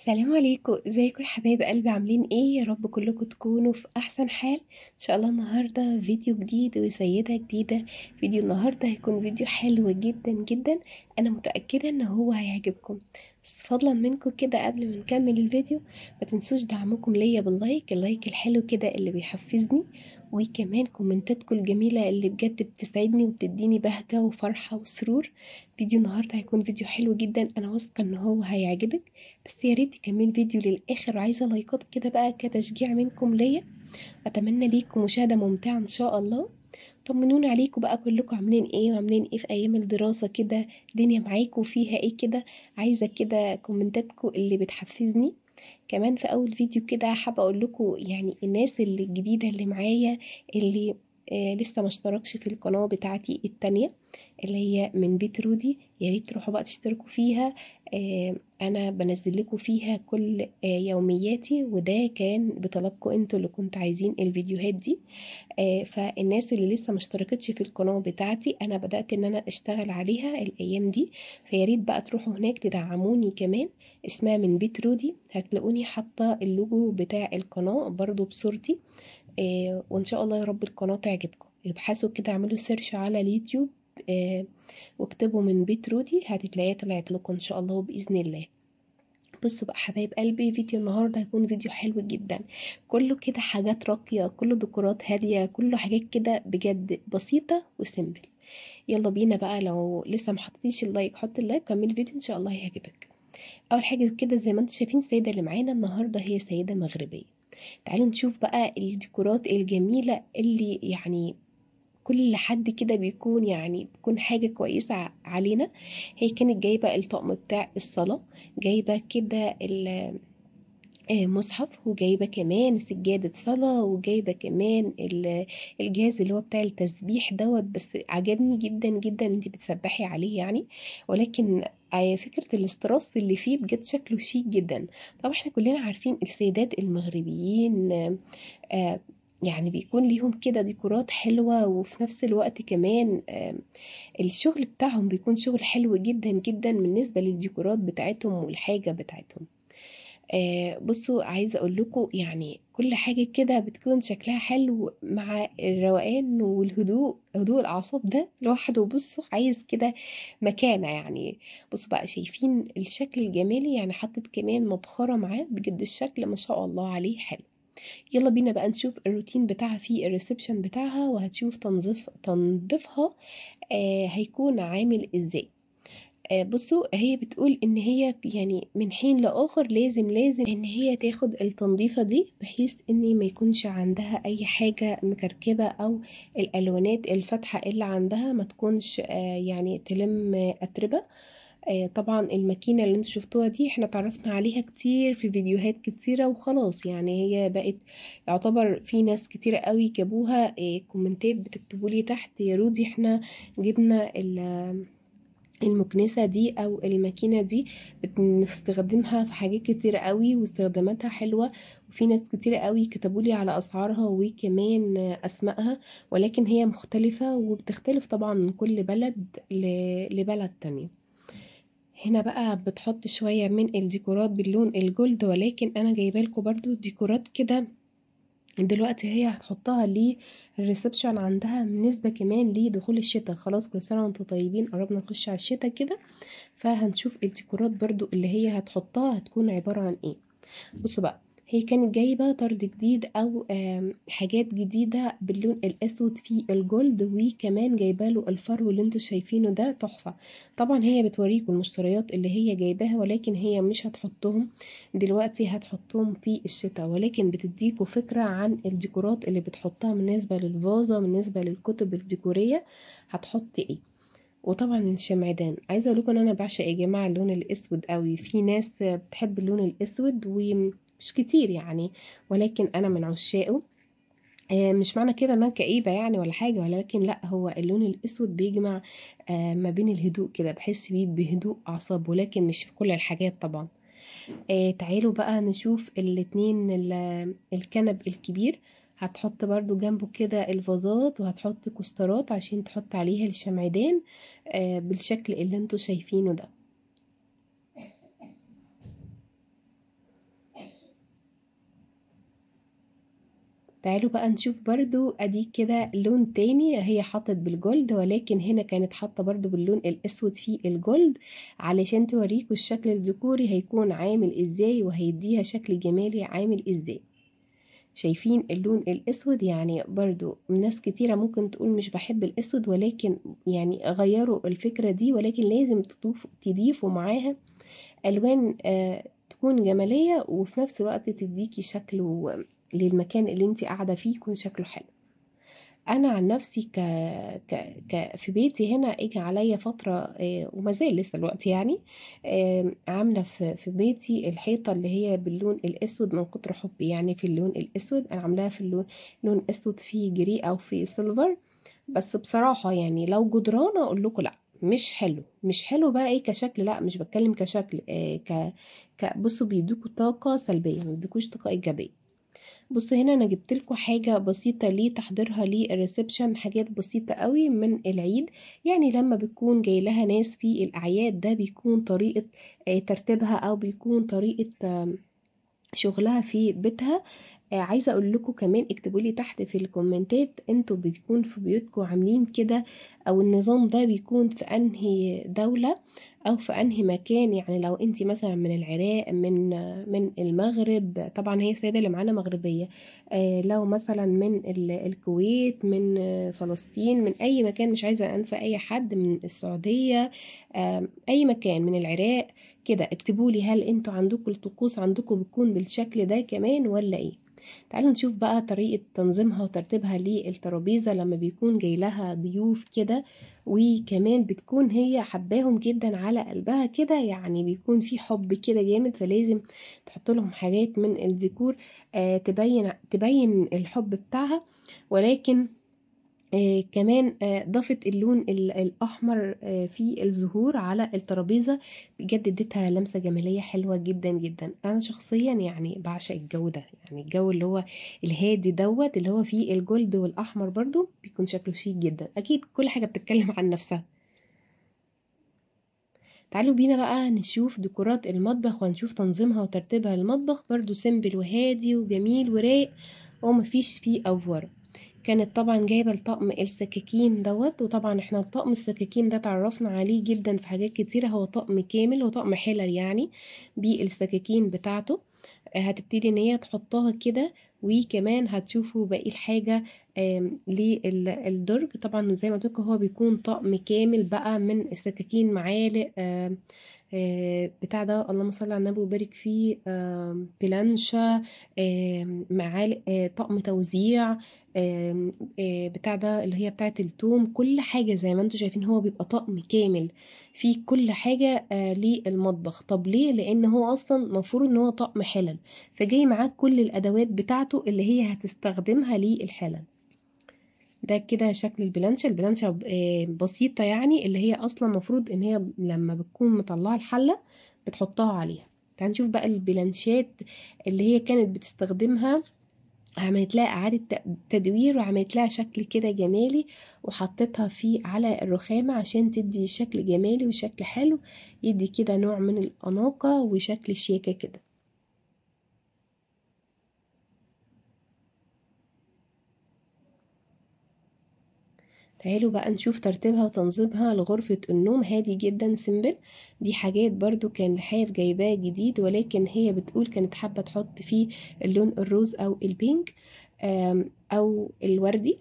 السلام عليكم ازيكم يا حبايب قلبي عاملين ايه يا رب كلكم تكونوا في احسن حال ان شاء الله النهارده فيديو جديد وسيده جديده فيديو النهارده هيكون فيديو حلو جدا جدا انا متاكده ان هو هيعجبكم فضلا منكم كده قبل ما نكمل الفيديو ما تنسوش دعمكم ليا باللايك اللايك الحلو كده اللي بيحفزني وكمان كومنتاتكم الجميلة اللي بجد بتسعدني وبتديني بهجة وفرحة وسرور فيديو النهاردة هيكون فيديو حلو جدا أنا واثقة إن هو هيعجبك بس يا ريت تكمل فيديو للآخر عايزة لايكات كده بقى كتشجيع منكم ليا أتمنى ليكم مشاهدة ممتعة إن شاء الله طمنونا عليكم بقى كلكم عاملين ايه وعاملين ايه في ايام الدراسه كده الدنيا معاكم فيها ايه كده عايزه كده كومنتاتكم اللي بتحفزني كمان في اول فيديو كده حابه اقول لكم يعني الناس الجديده اللي معايا اللي آه، لسه ما اشتركش في القناة بتاعتي التانية اللي هي من بيت رودي ياريت تروحوا بقى تشتركوا فيها آه، انا بنزل لكم فيها كل آه، يومياتي وده كان بطلبكم انتوا اللي كنتوا عايزين الفيديوهات دي فالناس اللي لسه ما اشتركتش في القناه بتاعتي انا بدات ان انا اشتغل عليها الايام دي فياريت بقى تروحوا هناك تدعموني كمان اسمها من بيت رودي هتلاقوني حاطه اللوجو بتاع القناه برضو بصورتي آه، وان شاء الله يا رب القناه تعجبكم ابحثوا كده اعملوا سيرش على اليوتيوب آه، واكتبوا من بيت رودي هتلاقيها طلعت لكم ان شاء الله باذن الله بصوا بقى حبايب قلبي فيديو النهارده هيكون فيديو حلو جدا كله كده حاجات راقيه كله ديكورات هاديه كله حاجات كده بجد بسيطه وسيمبل يلا بينا بقى لو لسه محطتيش اللايك حط اللايك كمل الفيديو ان شاء الله هيعجبك اول حاجه كده زي ما انتم شايفين السيده اللي معانا النهارده هي سيده مغربيه تعالوا نشوف بقى الديكورات الجميلة اللي يعني كل حد كده بيكون يعني بيكون حاجة كويسة علينا هي كانت جايبة الطقم بتاع الصلاة جايبة كده آه، مصحف وجايبة كمان سجادة صلاة وجايبة كمان الجهاز اللي هو بتاع التسبيح دوت بس عجبني جدا جدا انت بتسبحي عليه يعني ولكن آه، فكرة الاستراس اللي فيه بجد شكله شيك جدا طبعا احنا كلنا عارفين السيدات المغربيين آه، يعني بيكون ليهم كده ديكورات حلوة وفي نفس الوقت كمان الشغل بتاعهم بيكون شغل حلو جدا جدا بالنسبة للديكورات بتاعتهم والحاجة بتاعتهم آه، بصوا عايزه اقول لكم يعني كل حاجه كده بتكون شكلها حلو مع الروقان والهدوء هدوء الاعصاب ده لوحده بصوا عايز كده مكانه يعني بصوا بقى شايفين الشكل الجمالي يعني حطت كمان مبخره معاه بجد الشكل ما شاء الله عليه حلو يلا بينا بقى نشوف الروتين بتاعها في الريسبشن بتاعها وهتشوف تنظيف تنظيفها آه هيكون عامل ازاي آه، بصوا هي بتقول ان هي يعني من حين لاخر لازم لازم ان هي تاخد التنظيفة دي بحيث ان ما يكونش عندها اي حاجة مكركبة او الالوانات الفاتحة اللي عندها ما تكونش آه، يعني تلم اتربة آه، طبعا الماكينة اللي انتوا شفتوها دي احنا تعرفنا عليها كتير في فيديوهات كتيرة وخلاص يعني هي بقت يعتبر في ناس كتيرة قوي جابوها كومنتات بتكتبولي تحت يا رودي احنا جبنا المكنسة دي او الماكينة دي بنستخدمها في حاجات كتير قوي واستخداماتها حلوة وفي ناس كتير قوي كتبولي على اسعارها وكمان اسمائها ولكن هي مختلفة وبتختلف طبعا من كل بلد لبلد تانية هنا بقى بتحط شوية من الديكورات باللون الجولد ولكن انا جايبالكوا برضو ديكورات كده دلوقتي هي هتحطها للريسبشن عندها نسبة كمان لدخول الشتاء خلاص كل سنة وانتم طيبين قربنا نخش على الشتاء كده فهنشوف الديكورات برضو اللي هي هتحطها هتكون عبارة عن ايه بصوا بقى هي كانت جايبة طرد جديد أو حاجات جديدة باللون الأسود في الجولد وكمان جايبه له الفرو اللي انتوا شايفينه ده تحفة طبعا هي بتوريكم المشتريات اللي هي جايباها ولكن هي مش هتحطهم دلوقتي هتحطهم في الشتاء ولكن بتديكوا فكرة عن الديكورات اللي بتحطها بالنسبة للفازة بالنسبة للكتب الديكورية هتحطي ايه وطبعا الشمعدان عايزه اقول لكم ان انا بعشق يا جماعه اللون الاسود قوي في ناس بتحب اللون الاسود و مش كتير يعني ولكن أنا من عشاقه آه، مش معنى كده انها كئيبه يعني ولا حاجه ولكن لا هو اللون الاسود بيجمع آه، ما بين الهدوء كده بحس بيه بهدوء اعصاب ولكن مش في كل الحاجات طبعا آه، تعالوا بقى نشوف الاتنين الكنب الكبير هتحط برضو جنبه كده الفازات وهتحط كوسترات عشان تحط عليها الشمعدان بالشكل اللي انتوا شايفينه ده تعالوا بقى نشوف برضو اديك كده لون تاني هي حطت بالجولد ولكن هنا كانت حاطه برضو باللون الاسود في الجولد علشان توريكوا الشكل الذكوري هيكون عامل ازاي وهيديها شكل جمالي عامل ازاي شايفين اللون الاسود يعني برضو ناس كتيرة ممكن تقول مش بحب الاسود ولكن يعني غيروا الفكرة دي ولكن لازم تضيفوا معاها الوان آه تكون جمالية وفي نفس الوقت تديكي شكل للمكان اللي انت قاعدة فيه يكون شكله حلو انا عن نفسي ك... ك... ك... في بيتي هنا اجى عليا فتره آه، وما زال لسه الوقت يعني عامله في... في بيتي الحيطه اللي هي باللون الاسود من كتر حبي يعني في اللون الاسود انا عاملاها في اللون لون اسود في جري او في سيلفر بس بصراحه يعني لو جدران اقول لكم لا مش حلو مش حلو بقى ايه كشكل لا مش بتكلم كشكل إيه ك... ك... بصوا بيدوكوا طاقه سلبيه ما بيدوكوش طاقه ايجابيه بصوا هنا انا جبت لكم حاجه بسيطه ليه تحضيرها للريسبشن حاجات بسيطه قوي من العيد يعني لما بتكون جاي لها ناس في الاعياد ده بيكون طريقه آه، ترتيبها او بيكون طريقه شغلها في بيتها آه، عايزه اقول لكم كمان اكتبوا لي تحت في الكومنتات انتوا بتكون في بيوتكم عاملين كده او النظام ده بيكون في انهي دوله أو في أنهي مكان يعني لو أنت مثلا من العراق من من المغرب طبعا هي السيدة اللي معانا مغربية آه، لو مثلا من الكويت من فلسطين من أي مكان مش عايزة أنسى أي حد من السعودية أي مكان من العراق كده اكتبولي هل انتوا عندكم الطقوس عندكم بتكون بالشكل ده كمان ولا ايه تعالوا نشوف بقى طريقة تنظيمها وترتيبها للترابيزة لما بيكون جاي لها ضيوف كده وكمان بتكون هي حباهم جدا على قلبها كده يعني بيكون في حب كده جامد فلازم تحط لهم حاجات من الذكور آه تبين تبين الحب بتاعها ولكن آه كمان آه ضافت اللون الأحمر آه في الزهور على الترابيزة بجد اديتها لمسة جمالية حلوة جدا جدا أنا شخصيا يعني بعشق الجو ده يعني الجو اللي هو الهادي دوت اللي هو فيه الجلد والأحمر برضو بيكون شكله شيك جدا أكيد كل حاجة بتتكلم عن نفسها تعالوا بينا بقى نشوف ديكورات المطبخ وهنشوف تنظيمها وترتيبها المطبخ برضو سيمبل وهادي وجميل ورايق ومفيش فيه أفوره كانت طبعا جايبة الطقم السكاكين دوت وطبعا احنا الطقم السكاكين ده تعرفنا عليه جدا في حاجات كتيرة هو طقم كامل وطقم حلل يعني بالسكاكين بتاعته آه، هتبتدي ان هي تحطها كده وكمان هتشوفوا باقي الحاجة للدرج طبعا زي ما قلتلكوا هو بيكون طقم كامل بقى من السكاكين معالق آه، بتاع ده اللهم صل على النبي وبارك فيه بلانشا معالق آه، طقم توزيع آه، بتاع ده اللي هي بتاعه التوم كل حاجه زي ما انتم شايفين هو بيبقى طقم كامل في كل حاجه للمطبخ طب ليه لان هو اصلا المفروض ان هو طقم حلل فجاي معاك كل الادوات بتاعته اللي هي هتستخدمها للحلل ده كده شكل البلانشا البلانشا آه، بسيطة يعني اللي هي أصلا مفروض إن هي لما بتكون مطلعة الحلة بتحطها عليها تعال نشوف بقى البلانشات اللي هي كانت بتستخدمها عملت لها إعادة تدوير وعملت لها شكل كده جمالي وحطيتها فيه على الرخامة عشان تدي شكل جمالي وشكل حلو يدي كده نوع من الأناقة وشكل شياكة كده تعالوا بقى نشوف ترتيبها وتنظيمها لغرفة النوم هادي جدا سيمبل دي حاجات برضو كان الحاف جايباه جديد ولكن هي بتقول كانت حابة تحط فيه اللون الروز او البينك او الوردي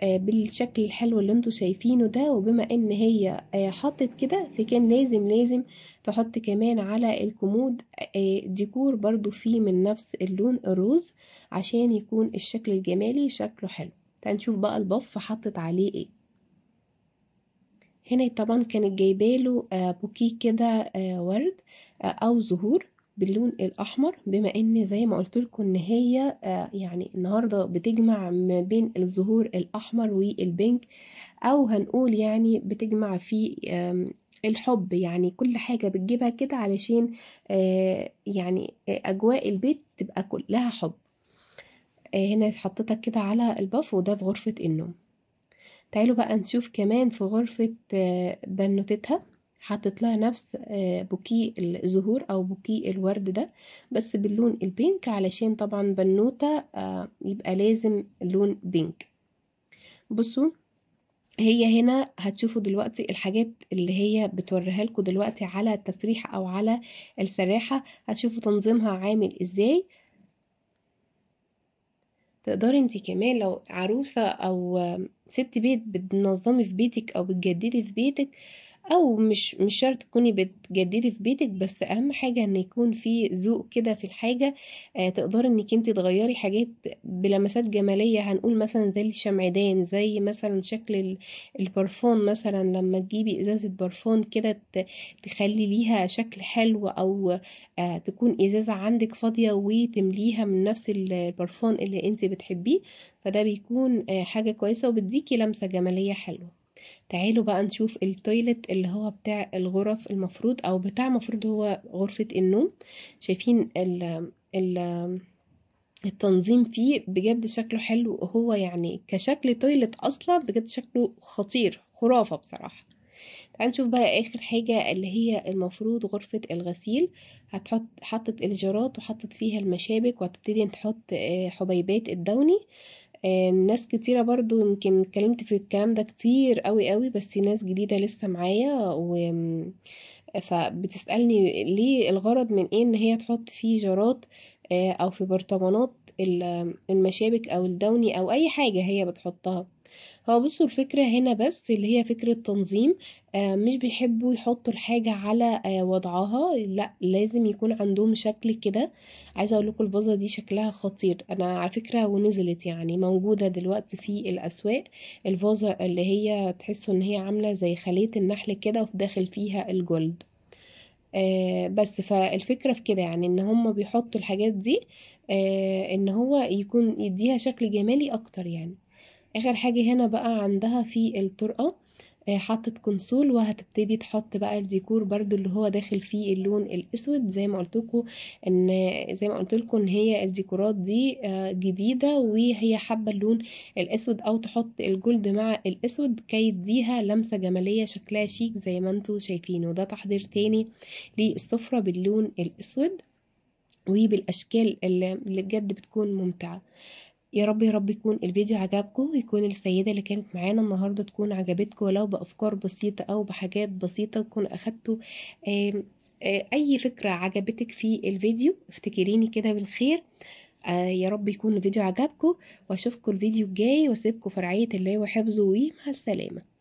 آه، بالشكل الحلو اللي انتوا شايفينه ده وبما ان هي آه، حطت كده فكان لازم لازم تحط كمان على الكمود آه، ديكور برضو فيه من نفس اللون الروز عشان يكون الشكل الجمالي شكله حلو هنشوف بقى البف حطت عليه ايه هنا طبعا كانت جايباله آه، بوكيه كده آه، ورد آه، او زهور باللون الاحمر بما ان زي ما قلت لكم ان هي يعني النهارده بتجمع ما بين الزهور الاحمر والبينك او هنقول يعني بتجمع في الحب يعني كل حاجه بتجيبها كده علشان يعني اجواء البيت تبقى كلها حب هنا حطيتك كده على الباف وده في غرفه النوم تعالوا بقى نشوف كمان في غرفة آه، بنوتتها حطت لها نفس آه، بوكي الزهور او بوكي الورد ده بس باللون البينك علشان طبعا بنوتة آه، يبقى لازم لون بينك بصوا هي هنا هتشوفوا دلوقتي الحاجات اللي هي بتوريها لكم دلوقتي على التسريح او على السراحة هتشوفوا تنظيمها عامل ازاي تقدري انتي كمان لو عروسة او ست بيت بتنظمي في بيتك او بتجددي في بيتك أو مش مش شرط تكوني بتجددي في بيتِك، بس أهم حاجة إن يكون في ذوق كده في الحاجة، آه تقدري إنِّك أنتِ تغيّري حاجات بلمسات جمالية، هنقول مثلًا زي الشمعدان، زي مثلًا شكل البرفون مثلًا لمّا تجيبي إزازة برفون كده تخلّي ليها شكل حلو، أو آه تكون إزازة عندِك فاضية وتمليها من نفس البرفون اللي أنتِ بتحبيه، فده بيكون آه حاجة كويسة وبتديكي لمسة جمالية حلوة. تعالوا بقى نشوف التويلت اللي هو بتاع الغرف المفروض او بتاع مفروض هو غرفة النوم شايفين ال ال التنظيم فيه بجد شكله حلو وهو يعني كشكل تويلت اصلا بجد شكله خطير خرافة بصراحة تعالوا نشوف بقى اخر حاجة اللي هي المفروض غرفة الغسيل هتحط حطت الجرات وحطت فيها المشابك وهتبتدي تحط آه، حبيبات الدوني آه، ناس كتيرة برضو يمكن اتكلّمت في الكلام ده كتير أوي، أوي، بس ناس جديدة لسه معايا و فبتسألني ليه الغرض من إيه إن هي تحُط فيه جارات آه، أو في برطمانات المشابك أو الدَوْني أو أي حاجة هي بتحُطّها. هو بصوا الفكرة هنا بس اللي هي فكرة تنظيم آه، مش بيحبوا يحطوا الحاجة على آه، وضعها لا لازم يكون عندهم شكل كده عايزة اقول لكم الفازة دي شكلها خطير انا على فكرة ونزلت يعني موجودة دلوقتي في الاسواق الفازة اللي هي تحسوا ان هي عاملة زي خلية النحل كده وفي داخل فيها الجلد آه بس فالفكرة في كده يعني ان هما بيحطوا الحاجات دي آه ان هو يكون يديها شكل جمالي اكتر يعني اخر حاجة هنا بقى عندها في الطرقة آه، حطت كونسول وهتبتدي تحط بقى الديكور برضو اللي هو داخل فيه اللون الاسود زي ما قلتلكوا ان زي ما قلتلكوا ان هي الديكورات دي آه، جديده وهي حابه اللون الاسود او تحط الجلد مع الاسود كي يديها لمسه جماليه شكلها شيك زي ما انتوا شايفين وده تحضير تاني للسفره باللون الاسود وبالاشكال اللي بجد بتكون ممتعه يا رب يا رب يكون الفيديو عجبكم ويكون السيدة اللي كانت معانا النهاردة تكون عجبتكم ولو بأفكار بسيطة أو بحاجات بسيطة تكون أخدتوا آه، أي فكرة عجبتك في الفيديو افتكريني كده بالخير آه، يا رب يكون الفيديو عجبكم واشوفكم الفيديو الجاي واسيبكم في رعاية الله وحفظه ومع السلامة